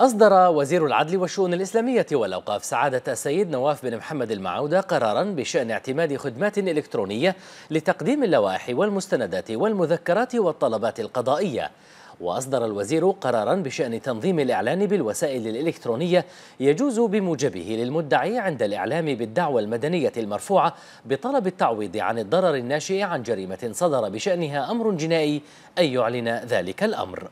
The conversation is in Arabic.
أصدر وزير العدل والشؤون الإسلامية والأوقاف سعادة السيد نواف بن محمد المعودة قرارا بشأن اعتماد خدمات إلكترونية لتقديم اللوائح والمستندات والمذكرات والطلبات القضائية وأصدر الوزير قرارا بشأن تنظيم الإعلان بالوسائل الإلكترونية يجوز بموجبه للمدعي عند الإعلام بالدعوى المدنية المرفوعة بطلب التعويض عن الضرر الناشئ عن جريمة صدر بشأنها أمر جنائي أن يعلن ذلك الأمر